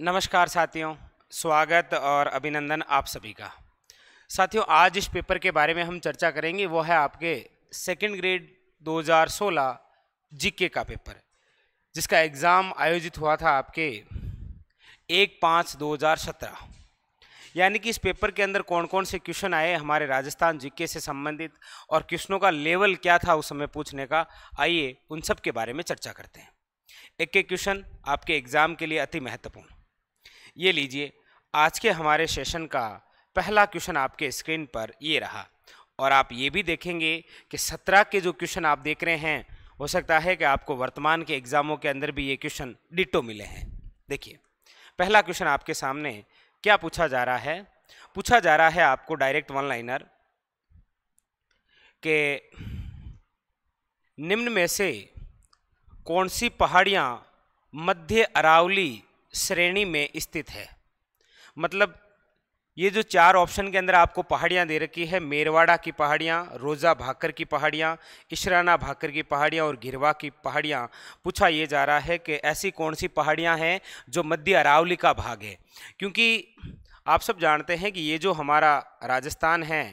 नमस्कार साथियों स्वागत और अभिनंदन आप सभी का साथियों आज इस पेपर के बारे में हम चर्चा करेंगे वो है आपके सेकेंड ग्रेड 2016 जीके का पेपर जिसका एग्ज़ाम आयोजित हुआ था आपके एक पाँच दो यानी कि इस पेपर के अंदर कौन कौन से क्वेश्चन आए हमारे राजस्थान जीके से संबंधित और क्वेश्चनों का लेवल क्या था उस समय पूछने का आइए उन सब के बारे में चर्चा करते हैं एक एक क्वेश्चन आपके एग्ज़ाम के लिए अति महत्वपूर्ण ये लीजिए आज के हमारे सेशन का पहला क्वेश्चन आपके स्क्रीन पर ये रहा और आप ये भी देखेंगे कि सत्रह के जो क्वेश्चन आप देख रहे हैं हो सकता है कि आपको वर्तमान के एग्ज़ामों के अंदर भी ये क्वेश्चन डिटो मिले हैं देखिए पहला क्वेश्चन आपके सामने क्या पूछा जा रहा है पूछा जा रहा है आपको डायरेक्ट वन लाइनर के निम्न में से कौन सी पहाड़ियाँ मध्य अरावली श्रेणी में स्थित है मतलब ये जो चार ऑप्शन के अंदर आपको पहाड़ियाँ दे रखी है मेरवाड़ा की पहाड़ियाँ रोज़ा भाकर की पहाड़ियाँ इशराना भाकर की पहाड़ियाँ और गिरवा की पहाड़ियाँ पूछा ये जा रहा है कि ऐसी कौन सी पहाड़ियाँ हैं जो मध्य अरावली का भाग है क्योंकि आप सब जानते हैं कि ये जो हमारा राजस्थान है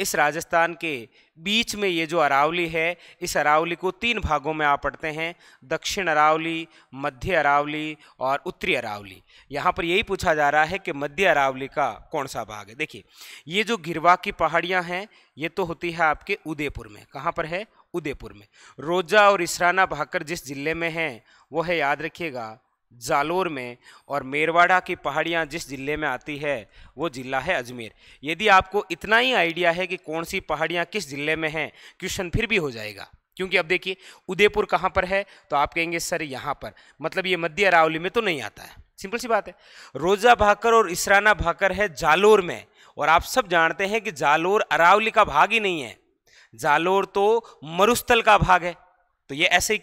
इस राजस्थान के बीच में ये जो अरावली है इस अरावली को तीन भागों में आप पढ़ते हैं दक्षिण अरावली मध्य अरावली और उत्तरी अरावली यहाँ पर यही पूछा जा रहा है कि मध्य अरावली का कौन सा भाग है देखिए ये जो गिरवा की पहाड़ियाँ हैं ये तो होती है आपके उदयपुर में कहाँ पर है उदयपुर में रोजा और इसराना भाकर जिस जिले में हैं वो है याद रखिएगा जालोर में और मेरवाड़ा की पहाड़ियाँ जिस ज़िले में आती है वो ज़िला है अजमेर यदि आपको इतना ही आइडिया है कि कौन सी पहाड़ियाँ किस ज़िले में हैं क्वेश्चन फिर भी हो जाएगा क्योंकि अब देखिए उदयपुर कहाँ पर है तो आप कहेंगे सर यहाँ पर मतलब ये मध्य अरावली में तो नहीं आता है सिंपल सी बात है रोजा भाकर और इसराना भाकर है जालोर में और आप सब जानते हैं कि जालोर अरावली का भाग ही नहीं है जालोर तो मरुस्थल का भाग है तो ये ऐसे ही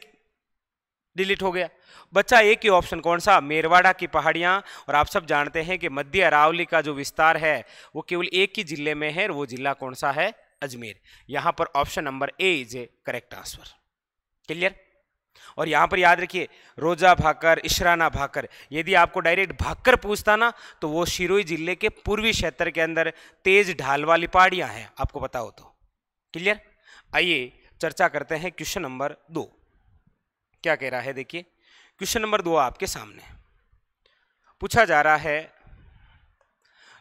डिलीट हो गया बच्चा एक ही ऑप्शन कौन सा मेरवाड़ा की पहाड़ियाँ और आप सब जानते हैं कि मध्य अरावली का जो विस्तार है वो केवल एक ही जिले में है वो जिला कौन सा है अजमेर यहाँ पर option number A is A correct answer clear और यहाँ पर याद रखिए रोजा भाकर इशराना भाकर यदि आपको डायरेक्ट भाकर पूछता ना तो वो शिरोई जिले के पूर्वी क्षेत्र के अंदर तेज ढाल वाली पहाड़ियाँ हैं आपको पता हो तो क्लियर आइए चर्चा करते हैं क्वेश्चन नंबर दो क्या कह रहा है देखिए क्वेश्चन नंबर दो आपके सामने पूछा जा रहा है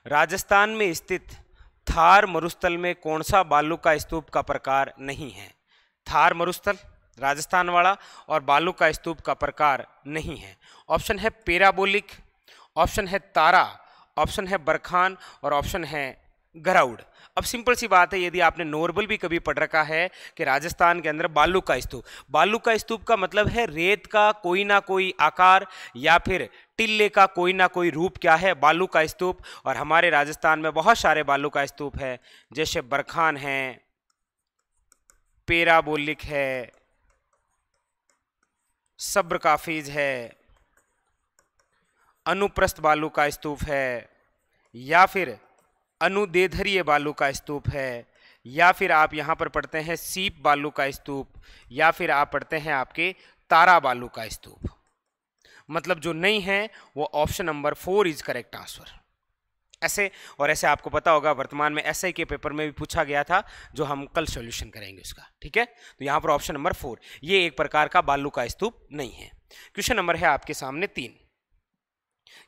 राजस्थान में स्थित थार मरुस्थल में कौन सा बालू का स्तूप का प्रकार नहीं है थार मरुस्थल राजस्थान वाला और बालू का स्तूप का प्रकार नहीं है ऑप्शन है पेराबोलिक ऑप्शन है तारा ऑप्शन है बरखान और ऑप्शन है गराउड अब सिंपल सी बात है यदि आपने नोरबल भी कभी पढ़ रखा है कि राजस्थान के अंदर बालू का स्तूप बालू का स्तूप का मतलब है रेत का कोई ना कोई आकार या फिर टिल्ले का कोई ना कोई रूप क्या है बालू का स्तूप और हमारे राजस्थान में बहुत सारे बालू का स्तूप है जैसे बरखान है पेराबोलिक है सब्र काफीज है अनुप्रस्थ बालू का स्तूप है या फिर अनुदेधरीय बालू का स्तूप है या फिर आप यहाँ पर पढ़ते हैं सीप बालू का स्तूप या फिर आप पढ़ते हैं आपके तारा बालू का स्तूप मतलब जो नहीं है वो option number four is correct answer ऐसे और ऐसे आपको पता होगा वर्तमान में ऐसे के पेपर में भी पूछा गया था जो हम कल सॉल्यूशन करेंगे उसका ठीक है तो यहाँ पर ऑप्शन नंबर फोर ये एक प्रकार का बालू का स्तूप नहीं है क्वेश्चन नंबर है आपके सामने तीन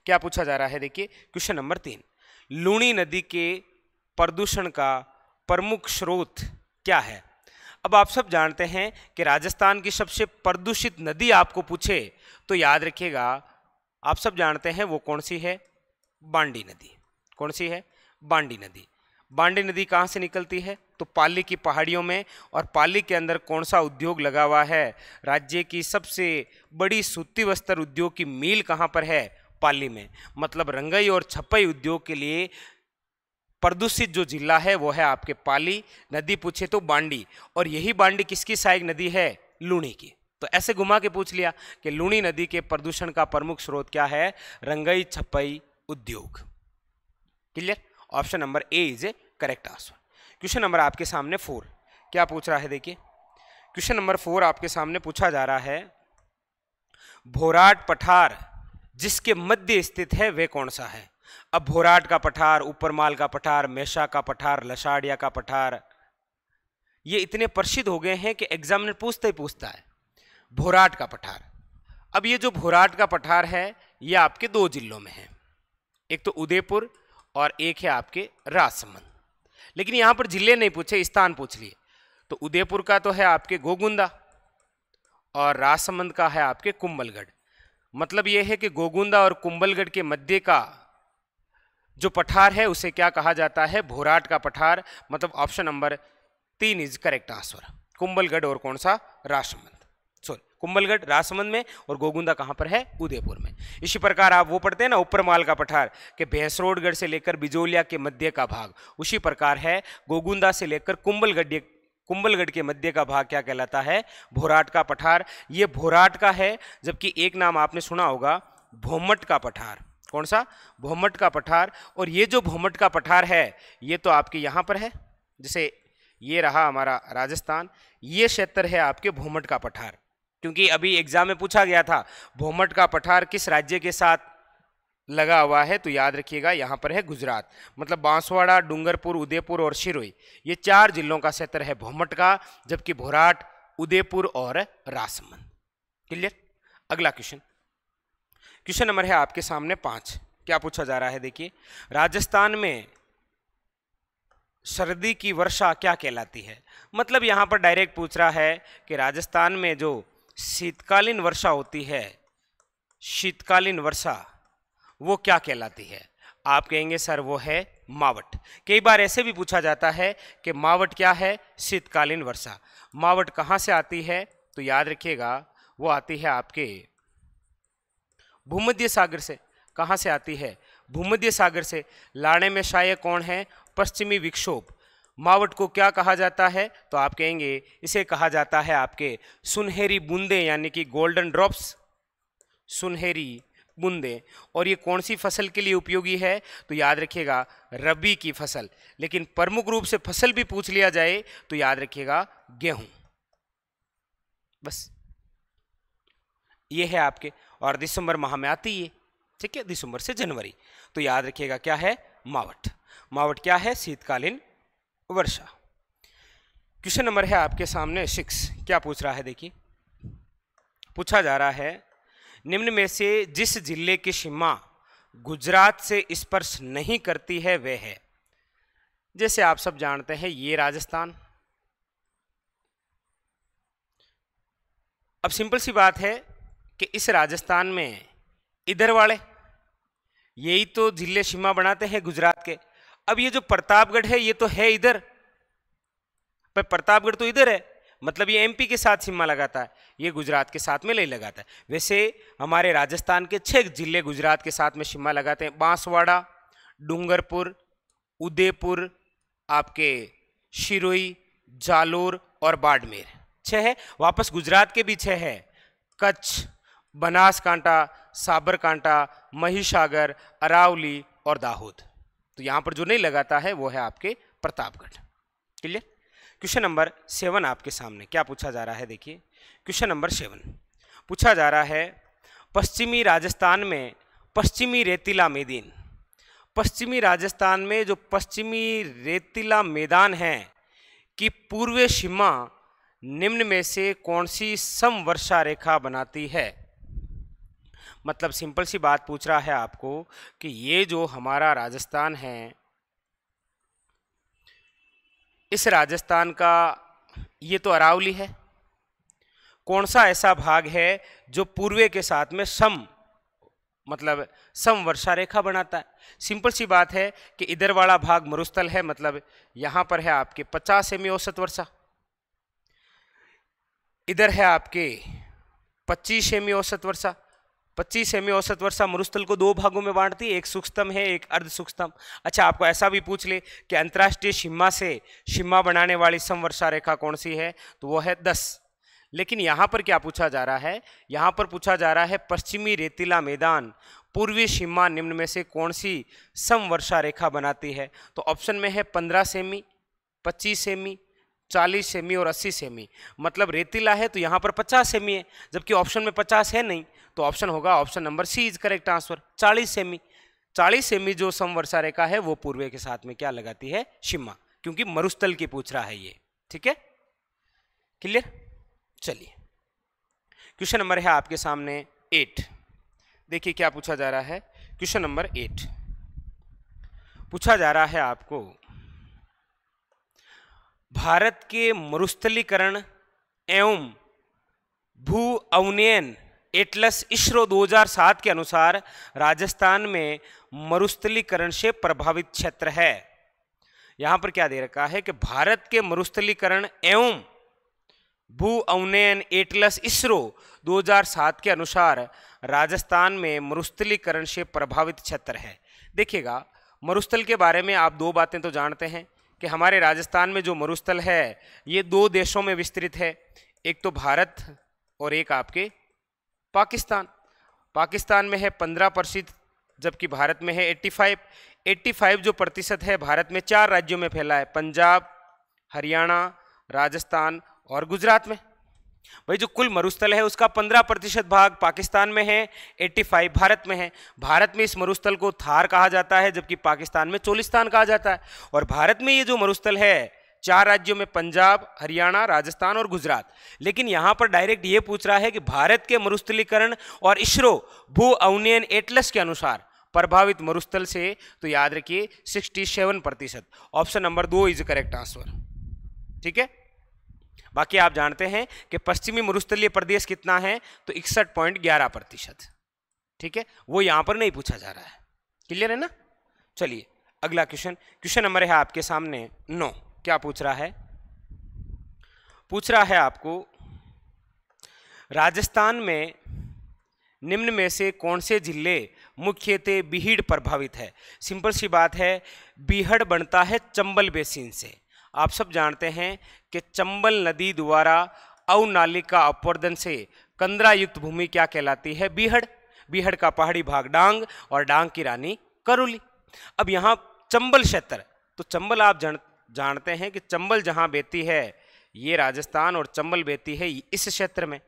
क्या पूछा जा रहा है देखिए क्वेश्चन नंबर तीन लूणी नदी के प्रदूषण का प्रमुख स्रोत क्या है अब आप सब जानते हैं कि राजस्थान की सबसे प्रदूषित नदी आपको पूछे तो याद रखिएगा आप सब जानते हैं वो कौन सी है बांडी नदी कौन सी है बांडी नदी बांडी नदी कहाँ से निकलती है तो पाली की पहाड़ियों में और पाली के अंदर कौन सा उद्योग लगा हुआ है राज्य की सबसे बड़ी सूती वस्त्र उद्योग की मील कहाँ पर है पाली में मतलब रंगई और छपई उद्योग के लिए प्रदूषित जो जिला है वो है आपके पाली नदी पूछे तो बांडी और यही बांडी किसकी सहायक नदी है लूणी की तो ऐसे घुमा के पूछ लिया कि लूणी नदी के प्रदूषण का प्रमुख स्रोत क्या है रंगई छपई उद्योग clear option number A is A correct answer question number आपके सामने फोर क्या पूछ रहा है देखिए क्वेश्चन नंबर फोर आपके सामने पूछा जा रहा है भोराट पठार जिसके मध्य स्थित है वे कौन सा है अब भोराट का पठार ऊपरमाल का पठार मेशा का पठार लशाड़िया का पठार ये इतने प्रसिद्ध हो गए हैं कि एग्जामिनर पूछते ही पूछता है भोराट का पठार अब ये जो भोराट का पठार है ये आपके दो जिलों में है एक तो उदयपुर और एक है आपके राजसमंद लेकिन यहाँ पर जिले नहीं पूछे स्थान पूछ लिए तो उदयपुर का तो है आपके गोगुंदा और राजसमंद का है आपके कुंबलगढ़ मतलब यह है कि गोगुंदा और कुंबलगढ़ के मध्य का जो पठार है उसे क्या कहा जाता है भोराट का पठार मतलब ऑप्शन नंबर तीन इज करेक्ट आंसर कुंबलगढ़ और कौन सा राजसमंद सॉरी कुंबलगढ़ राजसमंद में और गोगुंदा कहाँ पर है उदयपुर में इसी प्रकार आप वो पढ़ते हैं ना माल का पठार के भैंसरोडगढ़ से लेकर बिजोलिया के मध्य का भाग उसी प्रकार है गोगुंदा से लेकर कुंबलगढ़ कुंबलगढ़ के मध्य का भाग क्या कहलाता है भोराट का पठार ये भोराट का है जबकि एक नाम आपने सुना होगा भोमट का पठार कौन सा भोमट का पठार और ये जो भोमट का पठार है ये तो आपके यहाँ पर है जैसे ये रहा हमारा राजस्थान ये क्षेत्र है आपके भोमट का पठार क्योंकि अभी एग्जाम में पूछा गया था भोमट का पठार किस राज्य के साथ लगा हुआ है तो याद रखिएगा यहाँ पर है गुजरात मतलब बांसवाड़ा डूंगरपुर उदयपुर और शिरोई ये चार जिलों का क्षेत्र है भोमट का जबकि भोराट उदयपुर और रासमंद क्लियर अगला क्वेश्चन क्वेश्चन नंबर है आपके सामने पाँच क्या पूछा जा रहा है देखिए राजस्थान में सर्दी की वर्षा क्या कहलाती है मतलब यहाँ पर डायरेक्ट पूछ रहा है कि राजस्थान में जो शीतकालीन वर्षा होती है शीतकालीन वर्षा वो क्या कहलाती है आप कहेंगे सर वो है मावट कई बार ऐसे भी पूछा जाता है कि मावट क्या है शीतकालीन वर्षा मावट कहाँ से आती है तो याद रखिएगा वो आती है आपके भूमध्य सागर से कहाँ से आती है भूमध्य सागर से लाड़े में शायद कौन है पश्चिमी विक्षोभ मावट को क्या कहा जाता है तो आप कहेंगे इसे कहा जाता है आपके सुनहरी बूंदे यानी कि गोल्डन ड्रॉप्स सुनहरी बूंदे और ये कौन सी फसल के लिए उपयोगी है तो याद रखिएगा रबी की फसल लेकिन प्रमुख रूप से फसल भी पूछ लिया जाए तो याद रखिएगा गेहूं बस ये है आपके और दिसंबर माह में आती है ठीक है दिसंबर से जनवरी तो याद रखिएगा क्या है मावट मावट क्या है शीतकालीन वर्षा क्वेश्चन नंबर है आपके सामने सिक्स क्या पूछ रहा है देखिए पूछा जा रहा है निम्न में से जिस जिले की सीमा गुजरात से स्पर्श नहीं करती है वह है जैसे आप सब जानते हैं ये राजस्थान अब सिंपल सी बात है कि इस राजस्थान में इधर वाले यही तो जिले सीमा बनाते हैं गुजरात के अब ये जो प्रतापगढ़ है ये तो है इधर पर प्रतापगढ़ तो इधर है मतलब ये एमपी के साथ सीमा लगाता है ये गुजरात के साथ में नहीं लगाता है वैसे हमारे राजस्थान के छः जिले गुजरात के साथ में सीमा लगाते हैं बांसवाड़ा डूंगरपुर उदयपुर आपके शिरोई जालोर और बाड़मेर छः है वापस गुजरात के भी छः है कच्छ बनासकांटा साबरकांटा महिसागर अरावली और दाहोद तो यहाँ पर जो नहीं लगाता है वो है आपके Pratapgarh clear question number seven आपके सामने क्या पूछा जा रहा है देखिए क्वेश्चन नंबर सेवन पूछा जा रहा है पश्चिमी राजस्थान में पश्चिमी रेतीला मैदान पश्चिमी राजस्थान में जो पश्चिमी रेतीला मैदान है कि पूर्व सीमा निम्न में से कौन सी सम वर्षा रेखा बनाती है मतलब सिंपल सी बात पूछ रहा है आपको कि ये जो हमारा राजस्थान है इस राजस्थान का ये तो अरावली है कौन सा ऐसा भाग है जो पूर्वे के साथ में सम मतलब सम वर्षा रेखा बनाता है सिंपल सी बात है कि इधर वाला भाग मरुस्थल है मतलब यहाँ पर है आपके 50 एम औसत वर्षा इधर है आपके 25 एम औसत वर्षा पच्चीस सेमी औसत वर्षा मरुस्थल को दो भागों में बांटती है एक सूक्ष्म है एक अर्ध सूक्ष्म अच्छा आपको ऐसा भी पूछ ले कि अंतर्राष्ट्रीय सीमा से सीमा बनाने वाली समवर्षा रेखा कौन सी है तो वो है दस लेकिन यहाँ पर क्या पूछा जा रहा है यहाँ पर पूछा जा रहा है पश्चिमी रेतीला मैदान पूर्वी सीमा निम्न में से कौन सी समवर्षा रेखा बनाती है तो ऑप्शन में है पंद्रह सेमी पच्चीस सेमी 40 सेमी और 80 सेमी मतलब रेतीला है तो यहाँ पर 50 सेमी है जबकि ऑप्शन में 50 है नहीं तो ऑप्शन होगा option number C is correct answer 40 सेमी 40 सेमी जो समवर्षा रेखा है वो पूर्वे के साथ में क्या लगाती है शिमा क्योंकि मरुस्थल की पूछ रहा है ये ठीक है क्लियर चलिए क्वेश्चन नंबर है आपके सामने एट देखिए क्या पूछा जा रहा है क्वेश्चन नंबर एट पूछा जा रहा है आपको भारत के मरुस्थलीकरण एवं भू अवनयन एटलस इसरो 2007 के अनुसार राजस्थान में मरुस्थलीकरण से प्रभावित क्षेत्र है यहां पर क्या दे रखा है कि भारत के मरुस्थलीकरण एवं भू अवनयन एटलस इसरो 2007 के अनुसार राजस्थान में मरुस्थलीकरण से प्रभावित क्षेत्र है देखिएगा मरुस्थल के बारे में आप दो बातें तो जानते हैं कि हमारे राजस्थान में जो मरुस्थल है ये दो देशों में विस्तृत है एक तो भारत और एक आपके पाकिस्तान पाकिस्तान में है पंद्रह प्रतिशत जबकि भारत में है एट्टी फाइव एट्टी फाइव जो प्रतिशत है भारत में चार राज्यों में फैला है पंजाब हरियाणा राजस्थान और गुजरात में भाई जो कुल मरुस्थल है उसका 15 प्रतिशत भाग पाकिस्तान में है 85 भारत में है भारत में इस मरुस्थल को थार कहा जाता है जबकि पाकिस्तान में चोलिस्तान कहा जाता है और भारत में ये जो मरुस्थल है चार राज्यों में पंजाब हरियाणा राजस्थान और गुजरात लेकिन यहाँ पर डायरेक्ट ये पूछ रहा है कि भारत के मरुस्थलीकरण और इसरो भू अवनियन एटलस के अनुसार प्रभावित मरुस्थल से तो याद रखिए 67 प्रतिशत ऑप्शन नंबर दो इज करेक्ट आंसर ठीक है बाकी आप जानते हैं कि पश्चिमी मरुस्थलीय प्रदेश कितना है तो इकसठ पॉइंट ग्यारह प्रतिशत ठीक है वो यहाँ पर नहीं पूछा जा रहा है क्लियर है ना चलिए अगला क्वेश्चन क्वेश्चन नंबर है आपके सामने नौ क्या पूछ रहा है पूछ रहा है आपको राजस्थान में निम्न में से कौन से जिले मुख्यतः बीहड़ प्रभावित है सिंपल सी बात है बीहड़ बनता है चंबल बेसिन से आप सब जानते हैं कि चंबल नदी द्वारा औ नालिका अपवर्धन से कंदरा युक्त भूमि क्या कहलाती है बीहड़ बीहड़ का पहाड़ी भाग डांग और डांग की रानी करुली अब यहाँ चंबल क्षेत्र तो चंबल आप जान जानते हैं कि चंबल जहाँ बेती है ये राजस्थान और चंबल बेती है इस क्षेत्र में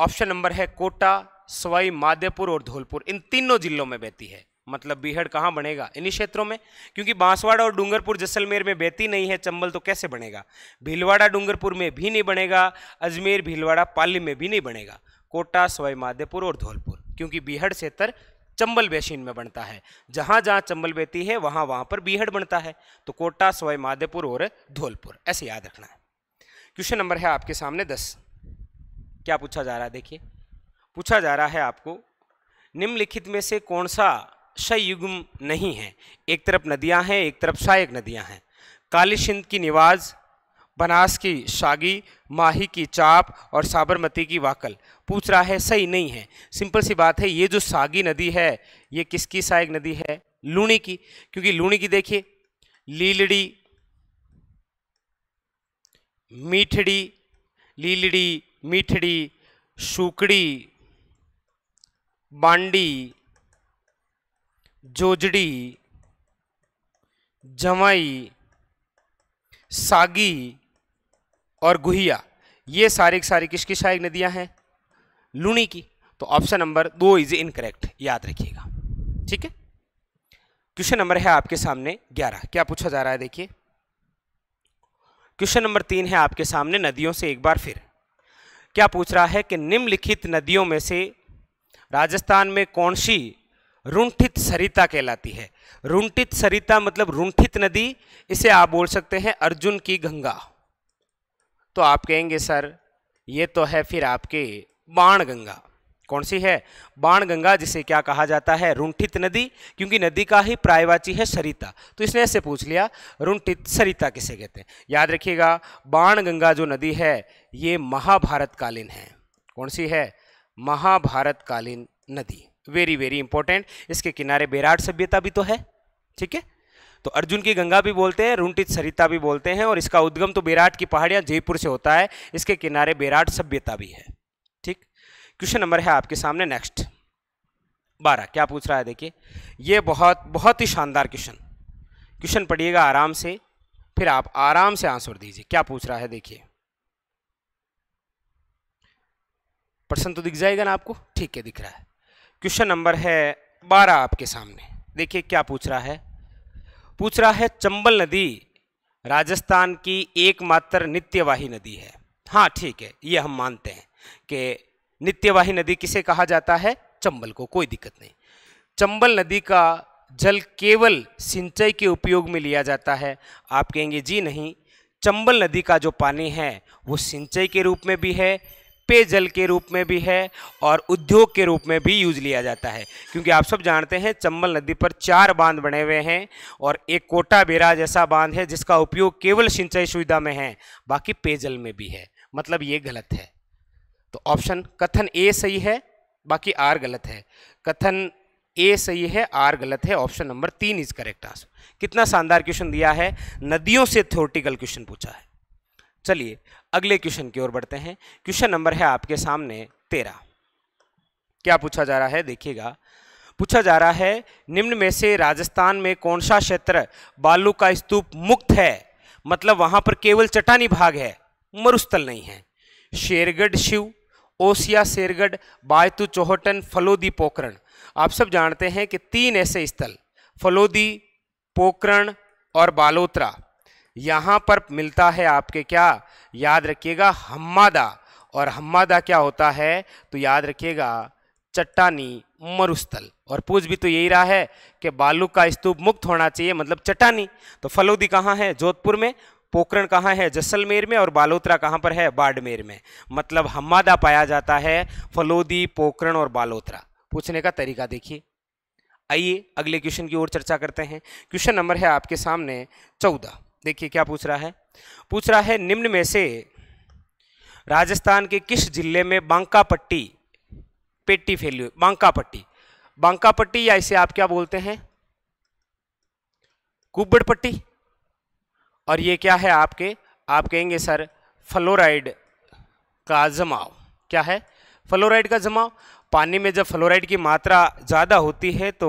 ऑप्शन नंबर है कोटा सवाई माधेपुर और धौलपुर इन तीनों जिलों में बहती है मतलब बीहड़ कहाँ बनेगा इन्हीं क्षेत्रों में क्योंकि बांसवाड़ा और डूंगरपुर जैसलमेर में बेती नहीं है चंबल तो कैसे बनेगा भीलवाड़ा डूंगरपुर में भी नहीं बनेगा अजमेर भीलवाड़ा पाली में भी नहीं बनेगा कोटा सवाईमाधेपुर माधेपुर और धौलपुर क्योंकि बीहड़ क्षेत्र चंबल बेसिन में बनता है जहाँ जहाँ चंबल बेती है वहाँ वहाँ पर बीहड़ बनता है तो कोटा सवाईमाधेपुर माधेपुर और धौलपुर ऐसे याद रखना है क्वेश्चन नंबर है आपके सामने दस क्या पूछा जा रहा है देखिए पूछा जा रहा है आपको निम्नलिखित में से कौन सा शयुग्म नहीं है एक तरफ नदियां हैं एक तरफ सहायक नदियां हैं काली सिंध की निवाज़ बनास की शागी माही की चाप और साबरमती की वाकल पूछ रहा है सही नहीं है सिंपल सी बात है ये जो सागी नदी है ये किसकी सहायक नदी है लूणी की क्योंकि लूणी की देखिए लीलड़ी मीठड़ी लीलड़ी मीठड़ी सूकड़ी बांडी जोजड़ी जमाई सागी और गुहिया ये सारी सारी किसकी सहायक नदियां हैं लूणी की तो ऑप्शन नंबर दो इज इनकरेक्ट याद रखिएगा ठीक है क्वेश्चन नंबर है आपके सामने ग्यारह क्या पूछा जा रहा है देखिए क्वेश्चन नंबर तीन है आपके सामने नदियों से एक बार फिर क्या पूछ रहा है कि निम्नलिखित नदियों में से राजस्थान में कौन सी रुंठित सरिता कहलाती है रुंठित सरिता मतलब रुंठित नदी इसे आप बोल सकते हैं अर्जुन की गंगा तो आप कहेंगे सर ये तो है फिर आपके बाण गंगा कौन सी है बाण गंगा जिसे क्या कहा जाता है रुंठित नदी क्योंकि नदी का ही प्रायवाची है सरिता तो इसने ऐसे पूछ लिया रुंठित सरिता किसे कहते हैं याद रखिएगा बाण गंगा जो नदी है ये महाभारत कालीन है कौन सी है महाभारत कालीन नदी वेरी वेरी इंपॉर्टेंट इसके किनारे बेराट सभ्यता भी तो है ठीक है तो अर्जुन की गंगा भी बोलते हैं रुंटित सरिता भी बोलते हैं और इसका उद्गम तो बेराट की पहाड़ियां जयपुर से होता है इसके किनारे बेराट सभ्यता भी है ठीक क्वेश्चन नंबर है आपके सामने नेक्स्ट बारह क्या पूछ रहा है देखिए ये बहुत बहुत ही शानदार क्वेश्चन क्वेश्चन पढ़िएगा आराम से फिर आप आराम से आंसर दीजिए क्या पूछ रहा है देखिए पर्सन तो दिख जाएगा ना आपको ठीक है दिख रहा है क्वेश्चन नंबर है बारह आपके सामने देखिए क्या पूछ रहा है पूछ रहा है चंबल नदी राजस्थान की एकमात्र नित्यवाही नदी है हाँ ठीक है ये हम मानते हैं कि नित्यवाही नदी किसे कहा जाता है चंबल को कोई दिक्कत नहीं चंबल नदी का जल केवल सिंचाई के उपयोग में लिया जाता है आप कहेंगे जी नहीं चंबल नदी का जो पानी है वो सिंचाई के रूप में भी है पेयजल के रूप में भी है और उद्योग के रूप में भी यूज लिया जाता है क्योंकि आप सब जानते हैं चंबल नदी पर चार बांध बने हुए हैं और एक कोटा बेरा जैसा बांध है जिसका उपयोग केवल सिंचाई सुविधा में है बाकी पेयजल में भी है मतलब ये गलत है तो ऑप्शन कथन ए सही है बाकी आर गलत है कथन ए सही है आर गलत है ऑप्शन नंबर तीन इज करेक्ट आंसर कितना शानदार क्वेश्चन दिया है नदियों से थ्योरटिकल क्वेश्चन पूछा है चलिए अगले क्वेश्चन की ओर बढ़ते हैं क्वेश्चन नंबर है आपके सामने तेरह क्या पूछा जा रहा है देखिएगा पूछा जा रहा है निम्न में से राजस्थान में कौन सा क्षेत्र बालू का स्तूप मुक्त है मतलब वहां पर केवल चट्टानी भाग है मरुस्थल नहीं है शेरगढ़ शिव ओसिया शेरगढ़ बायतु चौहटन फलोदी पोकरण आप सब जानते हैं कि तीन ऐसे स्थल फलोदी पोकरण और बालोत्रा यहाँ पर मिलता है आपके क्या याद रखिएगा हम्मादा और हम्मादा क्या होता है तो याद रखिएगा चट्टानी मरुस्थल और पूछ भी तो यही रहा है कि बालू का स्तूप मुक्त होना चाहिए मतलब चट्टानी तो फलोदी कहाँ है जोधपुर में पोकरण कहाँ है जैसलमेर में और बालोतरा कहाँ पर है बाड़मेर में मतलब हम्मादा पाया जाता है फलोदी पोकरण और बालोतरा पूछने का तरीका देखिए आइए अगले क्वेश्चन की ओर चर्चा करते हैं क्वेश्चन नंबर है आपके सामने चौदह देखिए क्या पूछ रहा है पूछ रहा है निम्न में से राजस्थान के किस जिले में बांका पट्टी पेट्टी फैली हुई बांका पट्टी बांका पट्टी या इसे आप क्या बोलते हैं कुब्बड़ पट्टी और ये क्या है आपके आप कहेंगे सर फ्लोराइड का जमाव क्या है फ्लोराइड का जमाव पानी में जब फ्लोराइड की मात्रा ज़्यादा होती है तो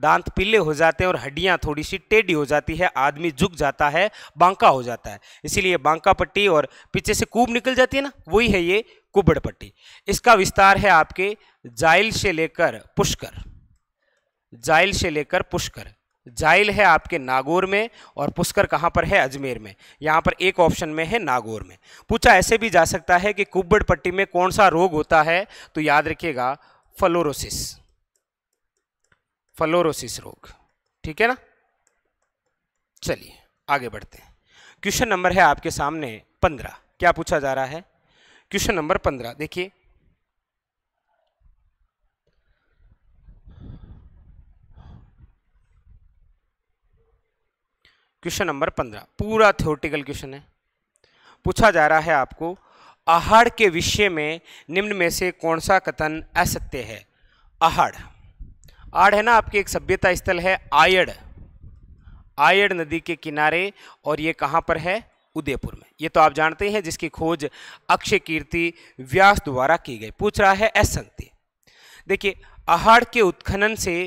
दांत पीले हो जाते हैं और हड्डियाँ थोड़ी सी टेढ़ी हो जाती है आदमी झुक जाता है बांका हो जाता है इसीलिए बांका पट्टी और पीछे से कूब निकल जाती है ना वही है ये कुबड़ पट्टी इसका विस्तार है आपके जाइल से लेकर पुष्कर जाइल से लेकर पुष्कर जाइल है आपके नागौर में और पुष्कर कहाँ पर है अजमेर में यहाँ पर एक ऑप्शन में है नागौर में पूछा ऐसे भी जा सकता है कि कुब्बड़ पट्टी में कौन सा रोग होता है तो याद रखिएगा फलोरोसिस फलोरोसिस रोग ठीक है ना चलिए आगे बढ़ते हैं क्वेश्चन नंबर है आपके सामने पंद्रह क्या पूछा जा रहा है क्वेश्चन नंबर पंद्रह देखिए क्वेश्चन नंबर पंद्रह पूरा थ्योरेटिकल क्वेश्चन है पूछा जा रहा है आपको आहड़ के विषय में निम्न में से कौन सा कथन असत्य है आहड़ आड़ है ना आपकी एक सभ्यता स्थल है आयड़ आयड़ नदी के किनारे और ये कहाँ पर है उदयपुर में ये तो आप जानते हैं जिसकी खोज अक्षय कीर्ति व्यास द्वारा की गई पूछ रहा है असंत्य देखिए आहाड़ के उत्खनन से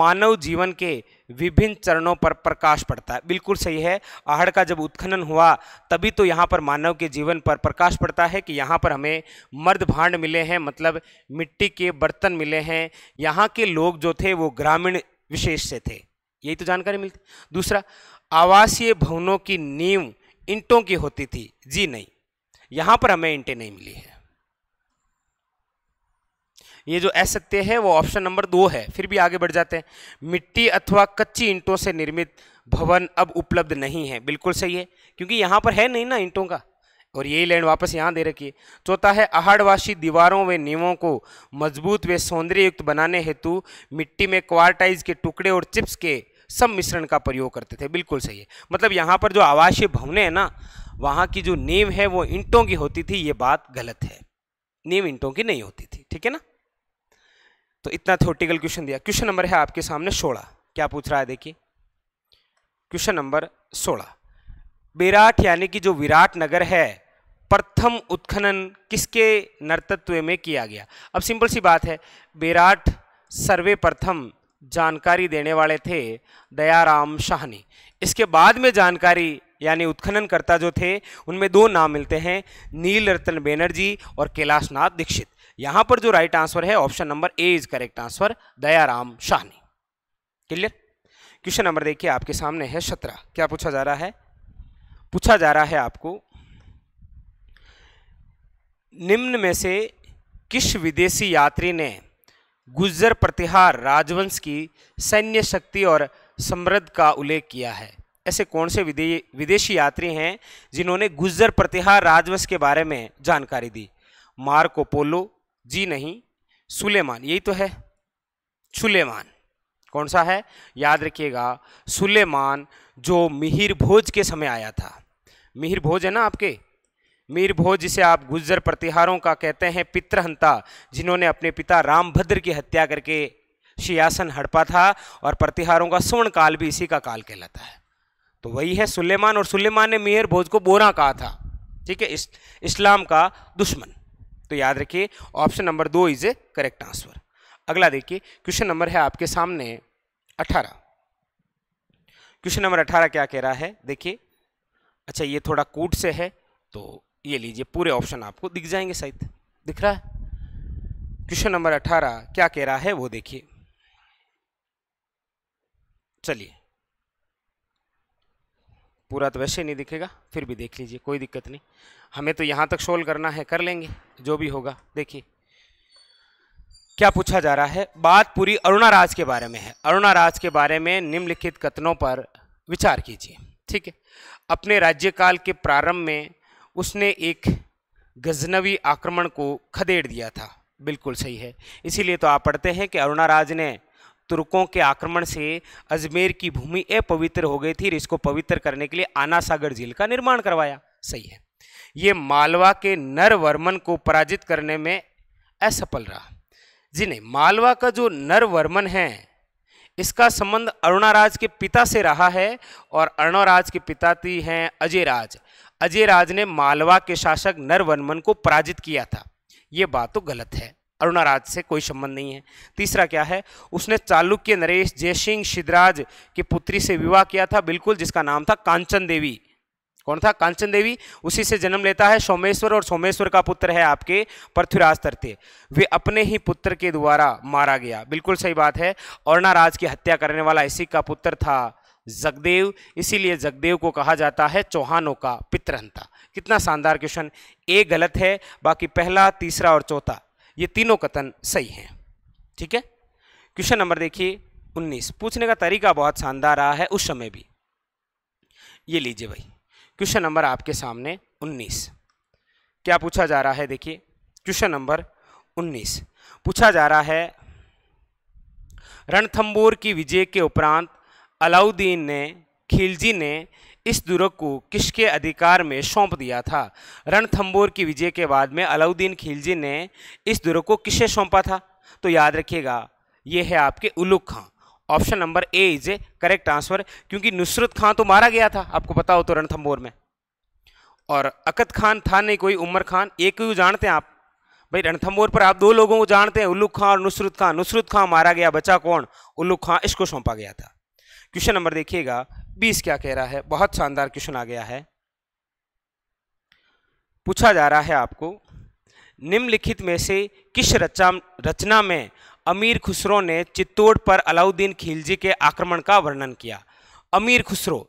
मानव जीवन के विभिन्न चरणों पर प्रकाश पड़ता है बिल्कुल सही है आहड़ का जब उत्खनन हुआ तभी तो यहाँ पर मानव के जीवन पर प्रकाश पड़ता है कि यहाँ पर हमें मर्द भांड मिले हैं मतलब मिट्टी के बर्तन मिले हैं यहाँ के लोग जो थे वो ग्रामीण विशेष से थे यही तो जानकारी मिलती दूसरा आवासीय भवनों की नींव इंटों की होती थी जी नहीं यहाँ पर हमें इंटें नहीं मिली है ये जो असत्य है वो ऑप्शन नंबर दो है फिर भी आगे बढ़ जाते हैं मिट्टी अथवा कच्ची ईंटों से निर्मित भवन अब उपलब्ध नहीं है बिल्कुल सही है क्योंकि यहाँ पर है नहीं ना ईंटों का और यही लैंड वापस यहाँ दे रखिए चौथा है आहाड़वासी दीवारों व नींवों को मजबूत व युक्त बनाने हेतु मिट्टी में क्वार्टाइज के टुकड़े और चिप्स के सब मिश्रण का प्रयोग करते थे बिल्कुल सही है मतलब यहाँ पर जो आवासीय भवने हैं ना वहाँ की जो नींव है वो ईंटों की होती थी ये बात गलत है नींव ईंटों की नहीं होती थी ठीक है ना तो इतना थ्योरेटिकल क्वेश्चन दिया क्वेश्चन नंबर है आपके सामने सोलह क्या पूछ रहा है देखिए क्वेश्चन नंबर सोलह विराट यानी कि जो विराट नगर है प्रथम उत्खनन किसके नर्तत्व में किया गया अब सिंपल सी बात है विराट सर्वे प्रथम जानकारी देने वाले थे दयाराम शाहनी इसके बाद में जानकारी यानी उत्खननकर्ता जो थे उनमें दो नाम मिलते हैं नील रतन और कैलाशनाथ दीक्षित यहां पर जो राइट आंसर है option number A is correct answer Dayaram Shahani clear question number देखिए आपके सामने है सत्रह क्या पूछा जा रहा है पूछा जा रहा है आपको निम्न में से किस विदेशी यात्री ने गुज्जर प्रतिहार राजवंश की सैन्य शक्ति और समृद्ध का उल्लेख किया है ऐसे कौन से विदे विदेशी यात्री हैं जिन्होंने गुज्जर प्रतिहार राजवंश के बारे में जानकारी दी मार्को पोलो जी नहीं सुलेमान यही तो है सुलेमान कौन सा है याद रखिएगा सुलेमान जो मिहिर भोज के समय आया था मिहिर भोज है ना आपके मीर भोज जिसे आप गुज्जर प्रतिहारों का कहते हैं पितृहंता जिन्होंने अपने पिता रामभद्र की हत्या करके सियासन हड़पा था और प्रतिहारों का स्वर्ण काल भी इसी का काल कहलाता है तो वही है सुलेमान और सुलेमान ने मिहिर भोज को बोरा कहा था ठीक है इस, इस्लाम का दुश्मन तो याद रखिए ऑप्शन नंबर दो इज ए करेक्ट आंसर अगला देखिए क्वेश्चन नंबर है आपके सामने अठारह क्वेश्चन नंबर अठारह क्या कह रहा है देखिए अच्छा ये थोड़ा कूट से है तो ये लीजिए पूरे ऑप्शन आपको दिख जाएंगे शायद दिख रहा है क्वेश्चन नंबर अठारह क्या कह रहा है वो देखिए चलिए पूरा तो वैसे नहीं दिखेगा फिर भी देख लीजिए कोई दिक्कत नहीं हमें तो यहाँ तक सोल्व करना है कर लेंगे जो भी होगा देखिए क्या पूछा जा रहा है बात पूरी अरुणा राज के बारे में है अरुणा राज के बारे में निम्नलिखित कथनों पर विचार कीजिए ठीक है अपने राज्यकाल के प्रारंभ में उसने एक गजनवी आक्रमण को खदेड़ दिया था बिल्कुल सही है इसीलिए तो आप पढ़ते हैं कि अरुणा राज ने तुर्कों के आक्रमण से अजमेर की भूमि अपवित्र हो गई थी और इसको पवित्र करने के लिए आना सागर झील का निर्माण करवाया सही है ये मालवा के नरवर्मन को पराजित करने में असफल रहा जी नहीं मालवा का जो नरवर्मन है इसका संबंध अरुणाराज के पिता से रहा है और अरुणाराज के पिता थी हैं अजय राज अजय राज ने मालवा के शासक नरवर्मन को पराजित किया था ये बात तो गलत है अरुणाराज से कोई संबंध नहीं है तीसरा क्या है उसने चालुक्य नरेश जयसिंह सिद्धराज की पुत्री से विवाह किया था बिल्कुल जिसका नाम था कांचन देवी कौन था कांचन देवी उसी से जन्म लेता है सोमेश्वर और सोमेश्वर का पुत्र है आपके पृथ्वीराज तरते वे अपने ही पुत्र के द्वारा मारा गया बिल्कुल सही बात है राज की हत्या करने वाला इसी का पुत्र था जगदेव इसीलिए जगदेव को कहा जाता है चौहानों का पितरहंता कितना शानदार क्वेश्चन एक गलत है बाकी पहला तीसरा और चौथा ये तीनों कथन सही हैं ठीक है क्वेश्चन नंबर देखिए उन्नीस पूछने का तरीका बहुत शानदार रहा है उस समय भी ये लीजिए भाई क्वेश्चन नंबर आपके सामने उन्नीस क्या पूछा जा रहा है देखिए क्वेश्चन नंबर उन्नीस पूछा जा रहा है रणथंबोर की विजय के उपरांत अलाउद्दीन ने खिलजी ने इस दुर्ग को किसके अधिकार में सौंप दिया था रणथंबोर की विजय के बाद में अलाउद्दीन खिलजी ने इस दुर्ग को किसे सौंपा था तो याद रखिएगा ये है आपके Uluk Khan option number A is A correct answer क्योंकि नुसरत खां तो मारा गया था आपको पता हो तो रणथंबोर में और अकत खान था नहीं कोई उमर खान एक ही जानते हैं आप भाई रणथंबोर पर आप दो लोगों को जानते हैं उल्लू खां और नुसरत खां नुसरत खां मारा गया बचा कौन उल्लू खां इसको सौंपा गया था क्वेश्चन नंबर देखिएगा बीस क्या कह रहा है बहुत शानदार क्वेश्चन आ गया है पूछा जा रहा है आपको निम्नलिखित में से किस रचा रचना में अमीर खुसरो ने चित्तौड़ पर अलाउद्दीन खिलजी के आक्रमण का वर्णन किया अमीर खुसरो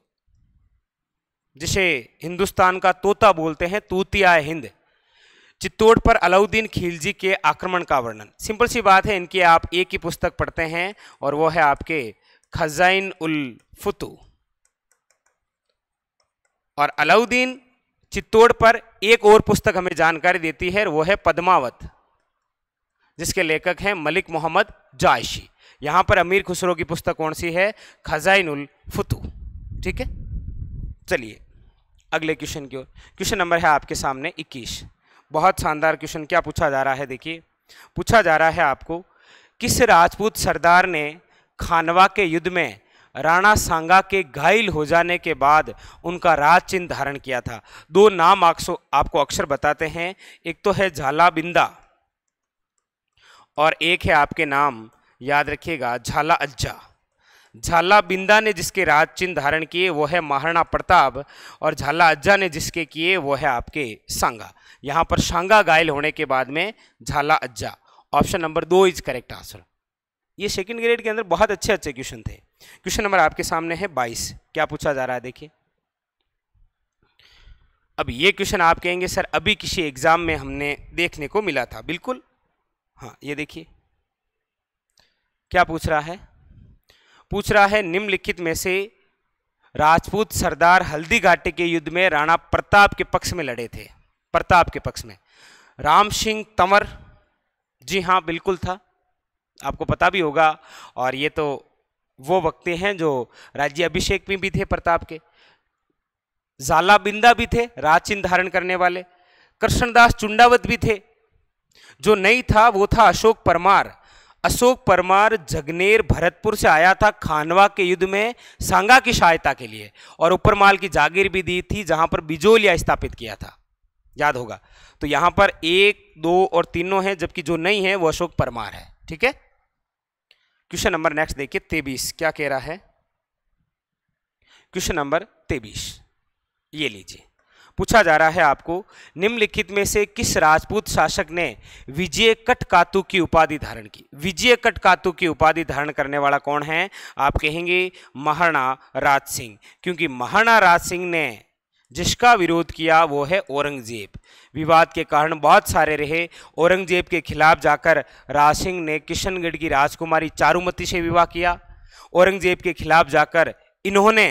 जिसे हिंदुस्तान का तोता बोलते हैं तूतिया हिंद चित्तौड़ पर अलाउद्दीन खिलजी के आक्रमण का वर्णन सिंपल सी बात है इनकी आप एक ही पुस्तक पढ़ते हैं और वो है आपके खजाइन उल फुतू और अलाउद्दीन चित्तौड़ पर एक और पुस्तक हमें जानकारी देती है वो है पद्मावत जिसके लेखक हैं मलिक मोहम्मद जायशी यहाँ पर अमीर खुसरो की पुस्तक कौन सी है खजाइनुल फुतू ठीक है चलिए अगले क्वेश्चन की ओर क्वेश्चन नंबर है आपके सामने 21 बहुत शानदार क्वेश्चन क्या पूछा जा रहा है देखिए पूछा जा रहा है आपको किस राजपूत सरदार ने खानवा के युद्ध में राणा सांगा के घायल हो जाने के बाद उनका राज चिन्ह धारण किया था दो नाम आपको अक्षर बताते हैं एक तो है झाला बिंदा और एक है आपके नाम याद रखिएगा झाला अज्जा झाला बिंदा ने जिसके राज चिन्ह धारण किए वो है महाराणा प्रताप और झाला अज्जा ने जिसके किए वो है आपके सांगा यहाँ पर सांगा घायल होने के बाद में झाला अज्जा ऑप्शन नंबर दो इज करेक्ट आंसर ये सेकंड ग्रेड के अंदर बहुत अच्छे अच्छे क्वेश्चन थे क्वेश्चन नंबर आपके सामने है बाईस क्या पूछा जा रहा है देखिए अब ये क्वेश्चन आप कहेंगे सर अभी किसी एग्ज़ाम में हमने देखने को मिला था बिल्कुल हाँ ये देखिए क्या पूछ रहा है पूछ रहा है निम्नलिखित में से राजपूत सरदार हल्दी घाटी के युद्ध में राणा प्रताप के पक्ष में लड़े थे प्रताप के पक्ष में राम सिंह तंवर जी हाँ बिल्कुल था आपको पता भी होगा और ये तो वो वक्ते हैं जो राज्य अभिषेक में भी थे प्रताप के झाला बिंदा भी थे राजचिन्ह धारण करने वाले कृष्णदास चुंडावत भी थे जो नहीं था वो था अशोक परमार अशोक परमार जगनेर भरतपुर से आया था खानवा के युद्ध में सांगा की सहायता के लिए और उपरमाल की जागीर भी दी थी जहां पर बिजोलिया स्थापित किया था याद होगा तो यहां पर एक दो और तीनों हैं जबकि जो नहीं है वो अशोक परमार है ठीक है क्वेश्चन नंबर नेक्स्ट देखिए तेबीस क्या कह रहा है क्वेश्चन नंबर तेबीस ये लीजिए पूछा जा रहा है आपको निम्नलिखित में से किस राजपूत शासक ने विजय कट कातु की उपाधि धारण की विजय कट कातु की उपाधि धारण करने वाला कौन है आप कहेंगे महाराणा राज सिंह क्योंकि महाराणा राज सिंह ने जिसका विरोध किया वो है औरंगजेब विवाद के कारण बहुत सारे रहे औरंगजेब के खिलाफ जाकर राज सिंह ने किशनगढ़ की राजकुमारी चारुमती से विवाह किया औरंगजेब के खिलाफ जाकर इन्होंने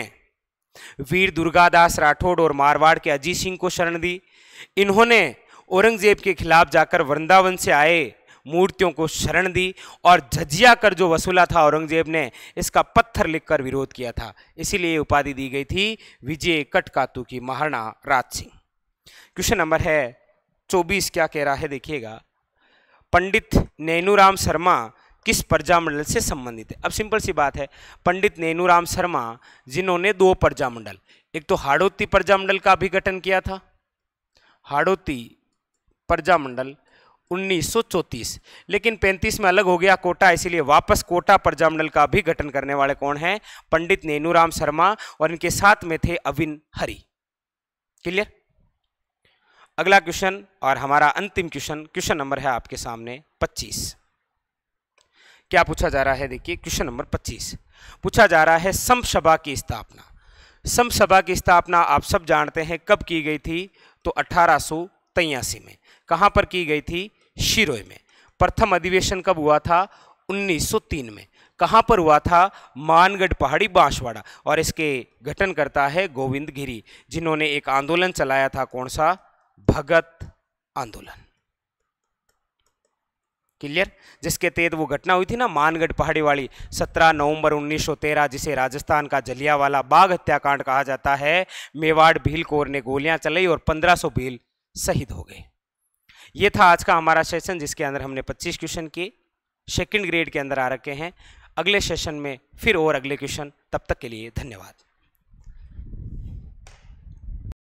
वीर दुर्गादास राठौड़ और मारवाड़ के अजीत सिंह को शरण दी इन्होंने औरंगजेब के खिलाफ जाकर वृंदावन से आए मूर्तियों को शरण दी और झजिया कर जो वसूला था औरंगजेब ने इसका पत्थर लिखकर विरोध किया था इसीलिए उपाधि दी गई थी विजय कटकातू की महाराणा राज सिंह क्वेश्चन नंबर है चौबीस क्या कह रहा है देखिएगा पंडित नैनूराम शर्मा किस प्रजामंडल से संबंधित है अब सिंपल सी बात है पंडित नैनूराम शर्मा जिन्होंने दो प्रजामंडल एक तो हाड़ोती प्रजामंडल का अभिगठन किया था हाड़ोती प्रजामंडल उन्नीस लेकिन 35 में अलग हो गया कोटा इसीलिए वापस कोटा प्रजामंडल का भी गठन करने वाले कौन हैं पंडित नेनूराम शर्मा और इनके साथ में थे अविन हरी क्लियर अगला क्वेश्चन और हमारा अंतिम क्वेश्चन क्वेश्चन नंबर है आपके सामने 25 क्या पूछा जा रहा है देखिए क्वेश्चन नंबर 25 पूछा जा रहा है समसभा की स्थापना समसभा की स्थापना आप सब जानते हैं कब की गई थी तो अठारह में कहाँ पर की गई थी शिरोय में प्रथम अधिवेशन कब हुआ था 1903 में कहाँ पर हुआ था मानगढ़ पहाड़ी बांसवाड़ा और इसके गठन करता है गोविंद गिरी जिन्होंने एक आंदोलन चलाया था कौन सा भगत आंदोलन क्लियर जिसके तहत वो घटना हुई थी ना मानगढ़ पहाड़ी वाली 17 नवंबर 1913 जिसे राजस्थान का जलियावाला बाघ हत्याकांड कहा जाता है मेवाड़ भील कोर ने गोलियां चलाई और 1500 भील शहीद हो गए ये था आज का हमारा सेशन जिसके अंदर हमने 25 क्वेश्चन किए सेकंड ग्रेड के अंदर आ रखे हैं अगले सेशन में फिर और अगले क्वेश्चन तब तक के लिए धन्यवाद